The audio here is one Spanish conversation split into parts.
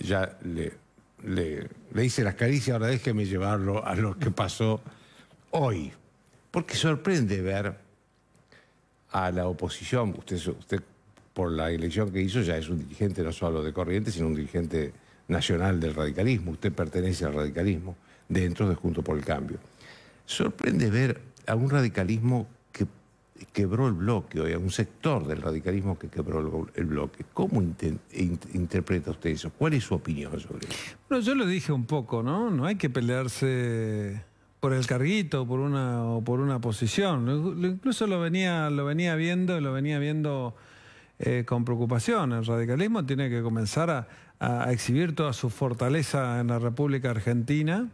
ya le, le, hice las caricias, ahora déjeme llevarlo a lo que pasó hoy. Porque sorprende ver a la oposición, usted, usted por la elección que hizo ya es un dirigente no solo de Corrientes, sino un dirigente nacional del radicalismo, usted pertenece al radicalismo dentro de Junto por el Cambio. Sorprende ver a un radicalismo quebró el bloque, o a un sector del radicalismo que quebró el, bloque. ¿Cómo interpreta usted eso? ¿Cuál es su opinión sobre eso? Bueno, yo lo dije un poco, ¿no? No hay que pelearse por el carguito, por una o por una posición. Incluso lo venía lo venía viendo, lo venía viendo eh, con preocupación. El radicalismo tiene que comenzar a exhibir toda su fortaleza en la República Argentina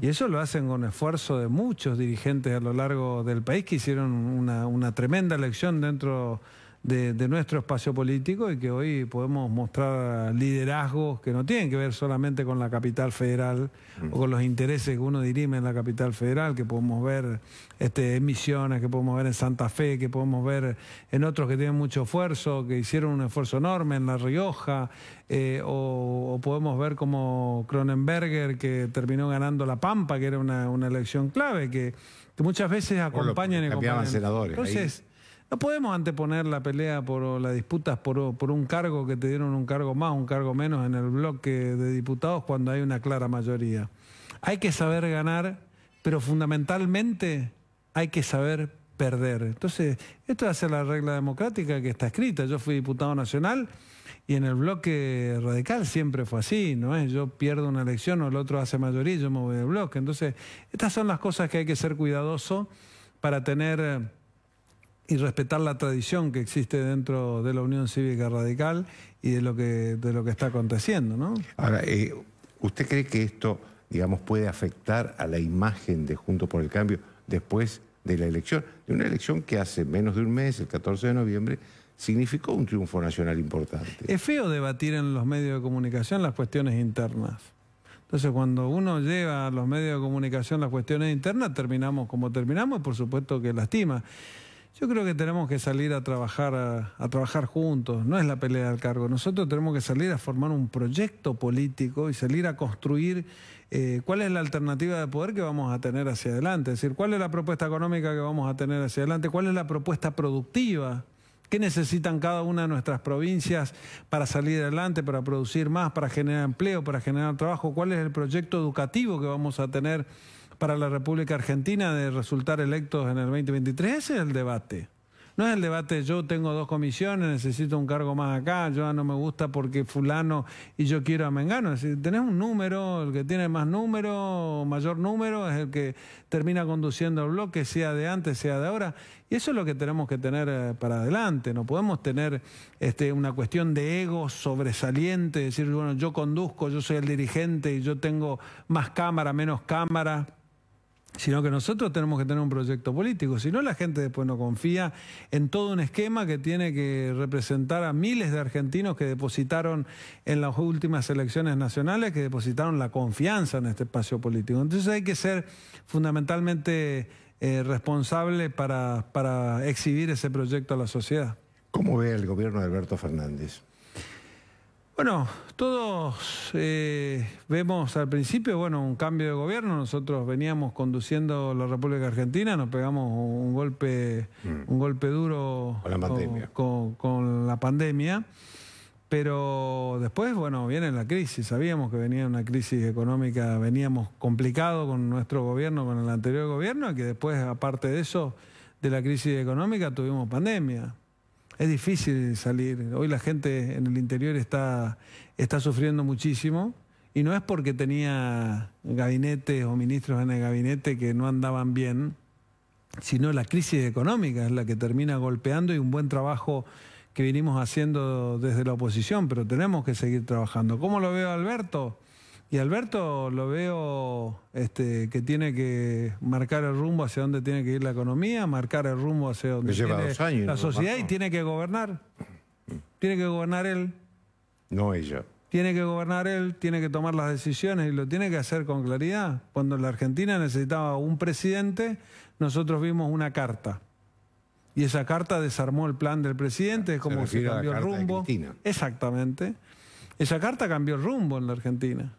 y eso lo hacen con esfuerzo de muchos dirigentes a lo largo del país que hicieron una, tremenda elección dentro de, nuestro espacio político y que hoy podemos mostrar liderazgos que no tienen que ver solamente con la capital federal o con los intereses que uno dirime en la capital federal, que podemos ver este, en Misiones, que podemos ver en Santa Fe, que podemos ver en otros que tienen mucho esfuerzo, que hicieron un esfuerzo enorme en La Rioja, eh, o, podemos ver como Cronenberger, que terminó ganando La Pampa, que era una, elección clave, que, muchas veces acompañan y senadores. Entonces, no podemos anteponer la pelea por las disputas por, un cargo que te dieron un cargo más, un cargo menos en el bloque de diputados cuando hay una clara mayoría. Hay que saber ganar, pero fundamentalmente hay que saber perder. Entonces, esto hace la regla democrática que está escrita. Yo fui diputado nacional y en el bloque radical siempre fue así, ¿no es? Yo pierdo una elección o el otro hace mayoría y yo me voy del bloque. Entonces, estas son las cosas que hay que ser cuidadoso para tener y respetar la tradición que existe dentro de la Unión Cívica Radical y de lo que, de lo que está aconteciendo. ¿no? Ahora, eh, ¿usted cree que esto digamos, puede afectar a la imagen de Juntos por el Cambio después de la elección? De una elección que hace menos de un mes, el 14 de noviembre, significó un triunfo nacional importante. Es feo debatir en los medios de comunicación las cuestiones internas. Entonces, cuando uno lleva a los medios de comunicación las cuestiones internas, terminamos como terminamos, por supuesto que lastima. Yo creo que tenemos que salir a trabajar, a, trabajar juntos, no es la pelea del cargo. Nosotros tenemos que salir a formar un proyecto político y salir a construir eh, cuál es la alternativa de poder que vamos a tener hacia adelante. Es decir, cuál es la propuesta económica que vamos a tener hacia adelante, cuál es la propuesta productiva ¿Qué necesitan cada una de nuestras provincias para salir adelante, para producir más, para generar empleo, para generar trabajo? ¿Cuál es el proyecto educativo que vamos a tener para la República Argentina de resultar electos en el 2023? Ese es el debate. No es el debate, yo tengo dos comisiones, necesito un cargo más acá, yo no me gusta porque fulano y yo quiero a Mengano. Es decir, tenés un número, el que tiene más número, mayor número, es el que termina conduciendo el bloque, sea de antes, sea de ahora. Y eso es lo que tenemos que tener eh, para adelante. No podemos tener este, una cuestión de ego sobresaliente, decir, bueno, yo conduzco, yo soy el dirigente y yo tengo más cámara, menos cámara sino que nosotros tenemos que tener un proyecto político, si no la gente después no confía en todo un esquema que tiene que representar a miles de argentinos que depositaron en las últimas elecciones nacionales, que depositaron la confianza en este espacio político. Entonces hay que ser fundamentalmente eh, responsable para, para exhibir ese proyecto a la sociedad. ¿Cómo ve el gobierno de Alberto Fernández? Bueno, todos eh, vemos al principio, bueno, un cambio de gobierno. Nosotros veníamos conduciendo la República Argentina, nos pegamos un golpe, mm. un golpe duro con la pandemia. la pandemia. Pero después, bueno, viene la crisis. Sabíamos que venía una crisis económica, veníamos complicado con nuestro gobierno, con el anterior gobierno, y que después, aparte de eso, de la crisis económica, tuvimos pandemia. Es difícil salir. Hoy la gente en el interior está, está sufriendo muchísimo. Y no es porque tenía gabinetes o ministros en el gabinete que no andaban bien, sino la crisis económica es la que termina golpeando y un buen trabajo que vinimos haciendo desde la oposición, pero tenemos que seguir trabajando. ¿Cómo lo veo Alberto? Y Alberto lo veo este, que tiene que marcar el rumbo hacia dónde tiene que ir la economía, marcar el rumbo hacia dónde tiene la sociedad y tiene que gobernar. Tiene que gobernar él. No ella. Tiene que gobernar él, tiene que tomar las decisiones y lo tiene que hacer con claridad. Cuando la Argentina necesitaba un presidente, nosotros vimos una carta. Y esa carta desarmó el plan del presidente, es como si cambió el rumbo. Exactamente. Esa carta cambió el rumbo en la Argentina.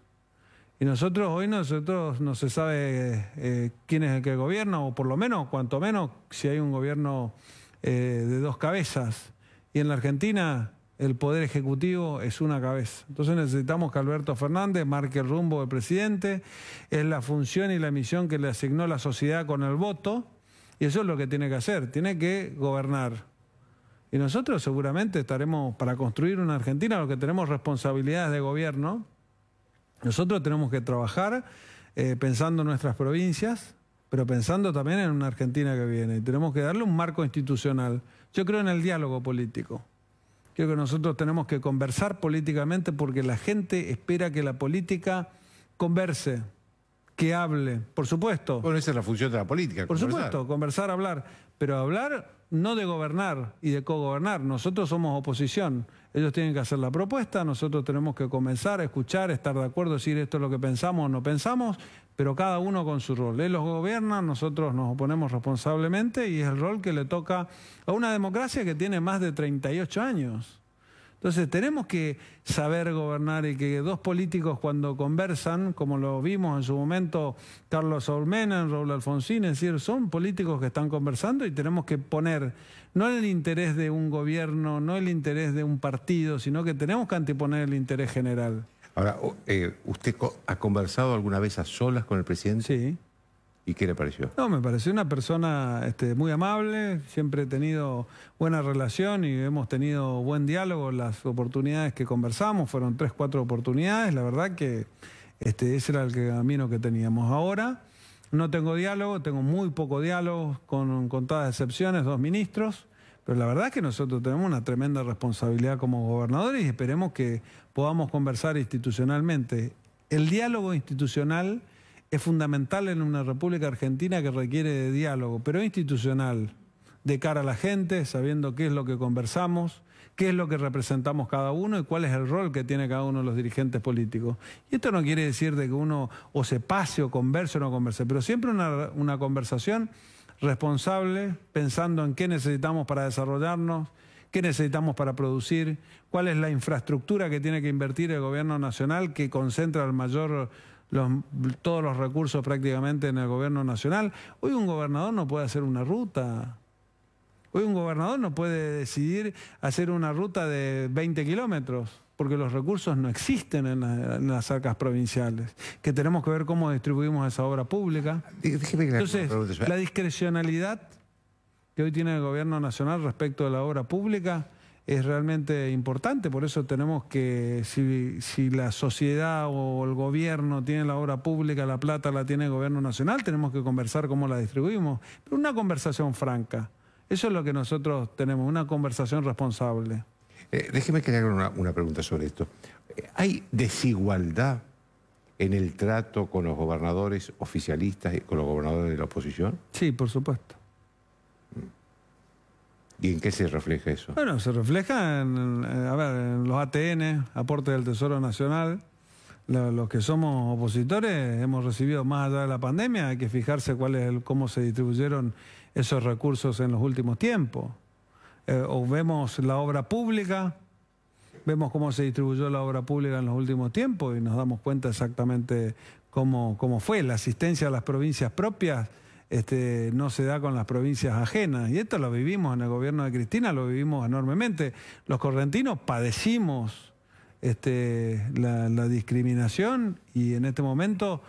Y nosotros hoy nosotros no se sabe eh, quién es el que gobierna, o por lo menos, cuanto menos, si hay un gobierno eh, de dos cabezas. Y en la Argentina el poder ejecutivo es una cabeza. Entonces necesitamos que Alberto Fernández marque el rumbo de presidente, es la función y la misión que le asignó la sociedad con el voto, y eso es lo que tiene que hacer, tiene que gobernar. Y nosotros seguramente estaremos para construir una Argentina, lo que tenemos responsabilidades de gobierno, nosotros tenemos que trabajar eh, pensando en nuestras provincias, pero pensando también en una Argentina que viene. Tenemos que darle un marco institucional. Yo creo en el diálogo político. Creo que nosotros tenemos que conversar políticamente porque la gente espera que la política converse, que hable, por supuesto. Bueno, esa es la función de la política. Por supuesto, conversar, hablar. Pero hablar no de gobernar y de cogobernar. Nosotros somos oposición. Ellos tienen que hacer la propuesta, nosotros tenemos que comenzar a escuchar, estar de acuerdo, decir esto es lo que pensamos o no pensamos, pero cada uno con su rol. los gobierna, nosotros nos oponemos responsablemente y es el rol que le toca a una democracia que tiene más de 38 años. Entonces tenemos que saber gobernar y que dos políticos cuando conversan, como lo vimos en su momento Carlos Olmena, Raúl Alfonsín, es decir, son políticos que están conversando y tenemos que poner no el interés de un gobierno, no el interés de un partido, sino que tenemos que anteponer el interés general. Ahora, eh, ¿usted ha conversado alguna vez a solas con el presidente? Sí. ¿Y qué le pareció? No, me pareció una persona este, muy amable, siempre he tenido buena relación y hemos tenido buen diálogo. Las oportunidades que conversamos fueron tres, cuatro oportunidades. La verdad que este, ese era el camino que teníamos. Ahora no tengo diálogo, tengo muy poco diálogo, con contadas excepciones, dos ministros. Pero la verdad es que nosotros tenemos una tremenda responsabilidad como gobernadores y esperemos que podamos conversar institucionalmente. El diálogo institucional es fundamental en una República Argentina que requiere de diálogo, pero institucional, de cara a la gente, sabiendo qué es lo que conversamos, qué es lo que representamos cada uno y cuál es el rol que tiene cada uno de los dirigentes políticos. Y esto no quiere decir de que uno o se pase o converse o no converse, pero siempre una, una conversación responsable, pensando en qué necesitamos para desarrollarnos, qué necesitamos para producir, cuál es la infraestructura que tiene que invertir el gobierno nacional que concentra el mayor los, todos los recursos prácticamente en el gobierno nacional. Hoy un gobernador no puede hacer una ruta. Hoy un gobernador no puede decidir hacer una ruta de 20 kilómetros porque los recursos no existen en, las arcas provinciales, que tenemos que ver cómo distribuimos esa obra pública. Entonces, la discrecionalidad que hoy tiene el gobierno nacional respecto a la obra pública es realmente importante, por eso tenemos que, si, la sociedad o el gobierno tiene la obra pública, la plata la tiene el gobierno nacional, tenemos que conversar cómo la distribuimos, pero una conversación franca. Eso es lo que nosotros tenemos, una conversación responsable. Eh, déjeme que le haga una pregunta sobre esto. Eh, ¿Hay desigualdad en el trato con los gobernadores oficialistas y con los gobernadores de la oposición? Sí, por supuesto. ¿Y en qué se refleja eso? Bueno, se refleja en, en los ATN, aportes del Tesoro Nacional. Los que somos opositores hemos recibido más allá de la pandemia, hay que fijarse cuál es el, cómo se distribuyeron esos recursos en los últimos tiempos. Eh, o vemos la obra pública, vemos cómo se distribuyó la obra pública en los últimos tiempos y nos damos cuenta exactamente cómo, cómo fue la asistencia a las provincias propias este, no se da con las provincias ajenas. Y esto lo vivimos en el gobierno de Cristina, lo vivimos enormemente. Los correntinos padecimos este, la, discriminación y en este momento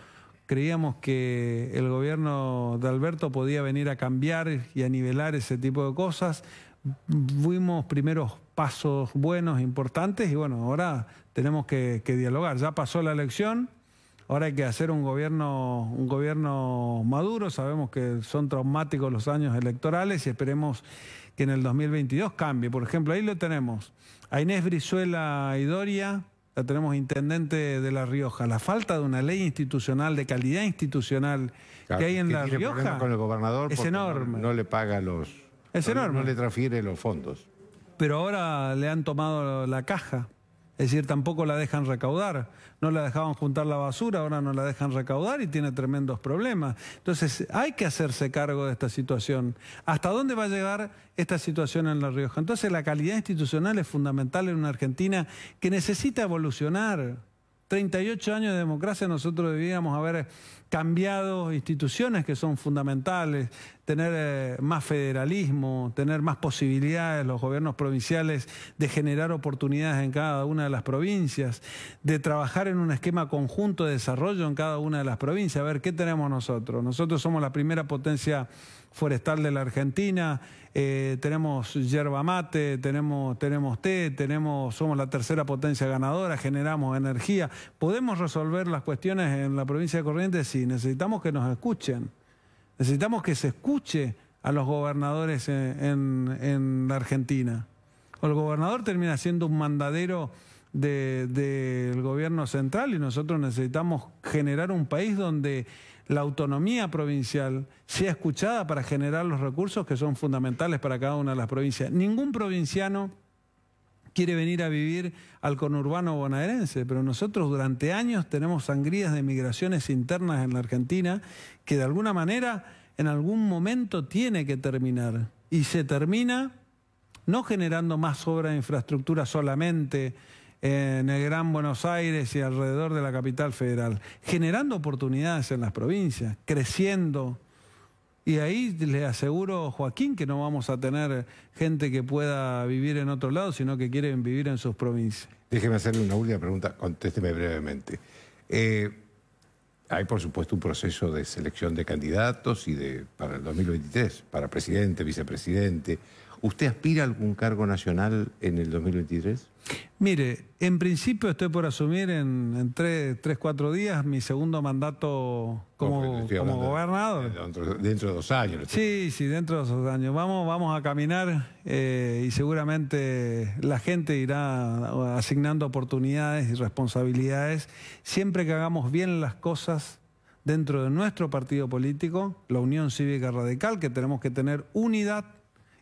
creíamos que el gobierno de Alberto podía venir a cambiar y a nivelar ese tipo de cosas. Fuimos primeros pasos buenos, importantes, y bueno, ahora tenemos que dialogar. Ya pasó la elección, Ahora hay que hacer un gobierno, un gobierno maduro. Sabemos que son traumáticos los años electorales y esperemos que en el 2022 cambie. Por ejemplo, ahí lo tenemos. A Inés Brizuela Doria, la tenemos intendente de La Rioja. La falta de una ley institucional, de calidad institucional que hay en La Rioja. Con el gobernador es enorme. No, le paga los. Es enorme. No le transfiere los fondos. Pero ahora le han tomado la caja. Es decir, tampoco la dejan recaudar. No la dejaban juntar la basura, ahora no la dejan recaudar y tiene tremendos problemas. Entonces, hay que hacerse cargo de esta situación. ¿Hasta dónde va a llegar esta situación en La Rioja? Entonces, la calidad institucional es fundamental en una Argentina que necesita evolucionar. 38 años de democracia nosotros debíamos haber cambiado instituciones que son fundamentales, tener eh, más federalismo, tener más posibilidades los gobiernos provinciales de generar oportunidades en cada una de las provincias, de trabajar en un esquema conjunto de desarrollo en cada una de las provincias, a ver qué tenemos nosotros. Nosotros somos la primera potencia forestal de la Argentina, eh, tenemos yerba mate, tenemos, tenemos té, tenemos, somos la tercera potencia ganadora, generamos energía. ¿Podemos resolver las cuestiones en la provincia de Corrientes? Sí, necesitamos que nos escuchen. Necesitamos que se escuche a los gobernadores en, la Argentina. el gobernador termina siendo un mandadero del gobierno central y nosotros necesitamos generar un país donde la autonomía provincial sea escuchada para generar los recursos que son fundamentales para cada una de las provincias. Ningún provinciano quiere venir a vivir al conurbano bonaerense, pero nosotros durante años tenemos sangrías de migraciones internas en la Argentina que de alguna manera en algún momento tiene que terminar. Y se termina no generando más obra de infraestructura solamente en el Gran Buenos Aires y alrededor de la capital federal, generando oportunidades en las provincias, creciendo, y ahí le aseguro, Joaquín, que no vamos a tener gente que pueda vivir en otro lado, sino que quieren vivir en sus provincias. Déjeme hacerle una última pregunta, contésteme brevemente. Eh, hay, por supuesto, un proceso de selección de candidatos y de para el 2023, para presidente, vicepresidente, ¿Usted aspira a algún cargo nacional en el 2023? Mire, en principio estoy por asumir en, tres, cuatro días mi segundo mandato como, pues, gobernador. Dentro, de dos años. Sí, sí, dentro de dos años. Vamos, vamos a caminar eh, y seguramente la gente irá asignando oportunidades y responsabilidades siempre que hagamos bien las cosas dentro de nuestro partido político, la Unión Cívica Radical, que tenemos que tener unidad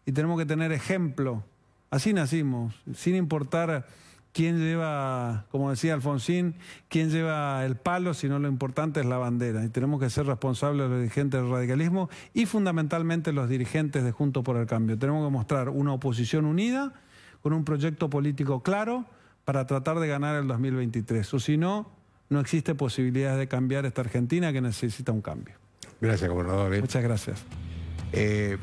y tenemos que tener ejemplo. Así nacimos, sin importar quién lleva, como decía Alfonsín, quién lleva el palo, sino lo importante es la bandera. Y tenemos que ser responsables los dirigentes del radicalismo y fundamentalmente los dirigentes de Juntos por el Cambio. Tenemos que mostrar una oposición unida, con un proyecto político claro, para tratar de ganar el 2023. O si no, no existe posibilidad de cambiar esta Argentina que necesita un cambio. Gracias, gobernador. Muchas gracias. Eh,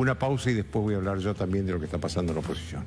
una pausa y después voy a hablar yo también de lo que está pasando en la oposición.